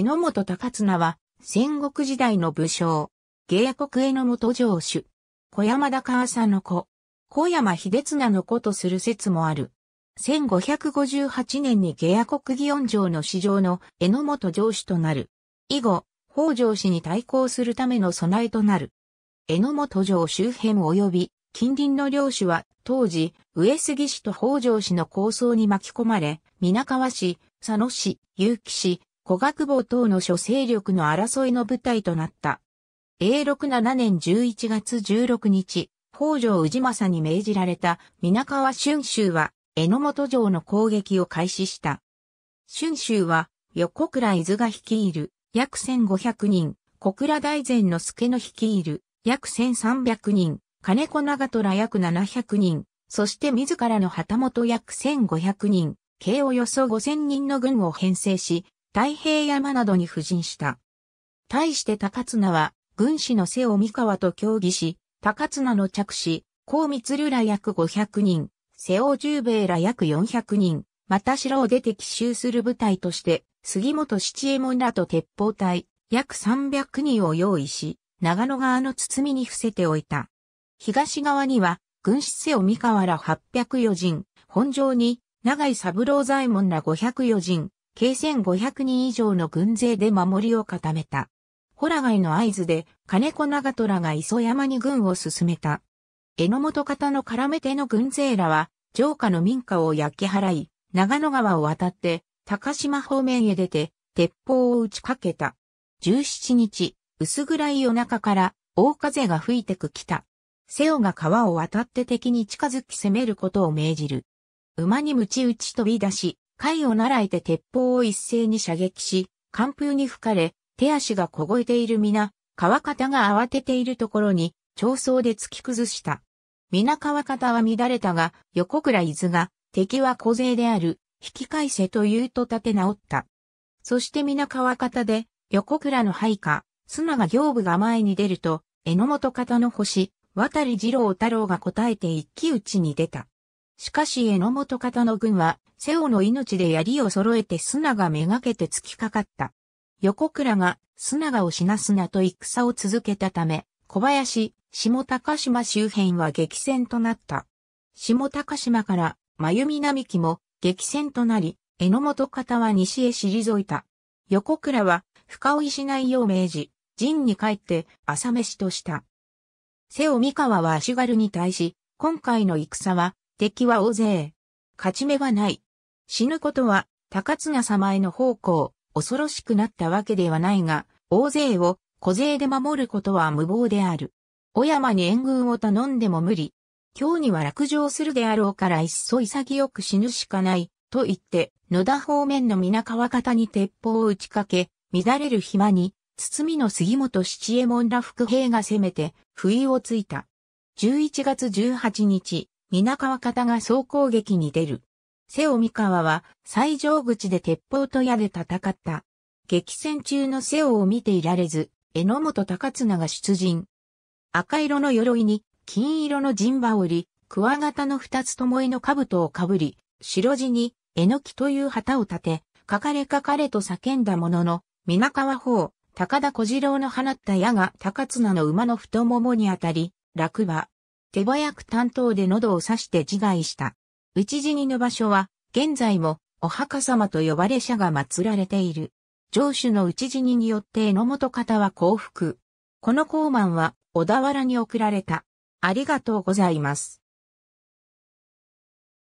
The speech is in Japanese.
榎本高綱は、戦国時代の武将、芸国榎本城主、小山高んの子、小山秀綱の子とする説もある。1558年に下野国祇園城の市場の榎本城主となる。以後、北条氏に対抗するための備えとなる。榎本城周辺及び近隣の領主は当時、上杉氏と北条氏の構想に巻き込まれ、皆川氏、佐野市、結城市、古学坊等の諸勢力の争いの舞台となった。永禄7年11月16日、北条氏政に命じられた皆川春秋は、榎本城の攻撃を開始した。春秋は、横倉伊豆が率いる約1500人、小倉大前の助の率いる約1300人、金子長虎約700人、そして自らの旗本約1500人、計およそ5000人の軍を編成し、太平山などに布陣した。対して高綱は、軍師の瀬尾三河と協議し、高綱の着手、高密流ら約500人、瀬尾十兵衛ら約400人、また城を出て奇襲する部隊として、杉本七右衛門らと鉄砲隊、約300人を用意し、長野川の包みに伏せておいた。東側には、軍師瀬尾三河ら804人、本庄に、長井三郎左衛門ら504人、計1500人以上の軍勢で守りを固めた。ホラガイの合図で、金子長虎が磯山に軍を進めた。江ノ本方の絡め手の軍勢らは、城下の民家を焼き払い、長野川を渡って、高島方面へ出て、鉄砲を打ちかけた。17日、薄暗い夜中から大風が吹いてく来た。瀬尾が川を渡って敵に近づき攻めることを命じる。馬に鞭打ち飛び出し、貝を習いて鉄砲を一斉に射撃し、寒風に吹かれ、手足が凍えている皆、川方が慌てているところに、長僧で突き崩した。皆川方は乱れたが、横倉伊豆が、敵は小勢である、引き返せと言うと立て直った。そして皆川方で、横倉の配下、砂が行部が前に出ると、榎本方の星、渡り二郎太郎が答えて一騎打ちに出た。しかし榎本方の軍は、瀬尾の命で槍を揃えて砂がめがけて突きかかった。横倉が砂がを死なすなと戦を続けたため、小林、下高島周辺は激戦となった。下高島から真由並木も激戦となり、榎本方は西へ退いた。横倉は深追いしないよう命じ、陣に帰って朝飯とした。瀬尾三河は足軽に対し、今回の戦は敵は大勢。勝ち目はない。死ぬことは、高綱様への奉公、恐ろしくなったわけではないが、大勢を小勢で守ることは無謀である。小山に援軍を頼んでも無理。今日には落城するであろうからいっそ潔く死ぬしかない、と言って、野田方面の皆川方に鉄砲を打ちかけ、乱れる暇に、堤の杉本七右衛門ら副兵が攻めて、不意をついた。11月18日、皆川方が総攻撃に出る。瀬尾三河は最上口で鉄砲と矢で戦った。激戦中の瀬尾を見ていられず、榎本高綱が出陣。赤色の鎧に金色の陣羽織、桑形の二つ巴の兜をかぶり、白地にえのきという旗を立て、かかれかかれと叫んだものの、皆川方、高田小次郎の放った矢が高綱の馬の太ももにあたり、落馬。手早く担当で喉を刺して自害した。内死にの場所は、現在も、お墓様と呼ばれ者が祀られている。城主の内死にによって榎本方は幸福。この高慢は、小田原に送られた。ありがとうございます。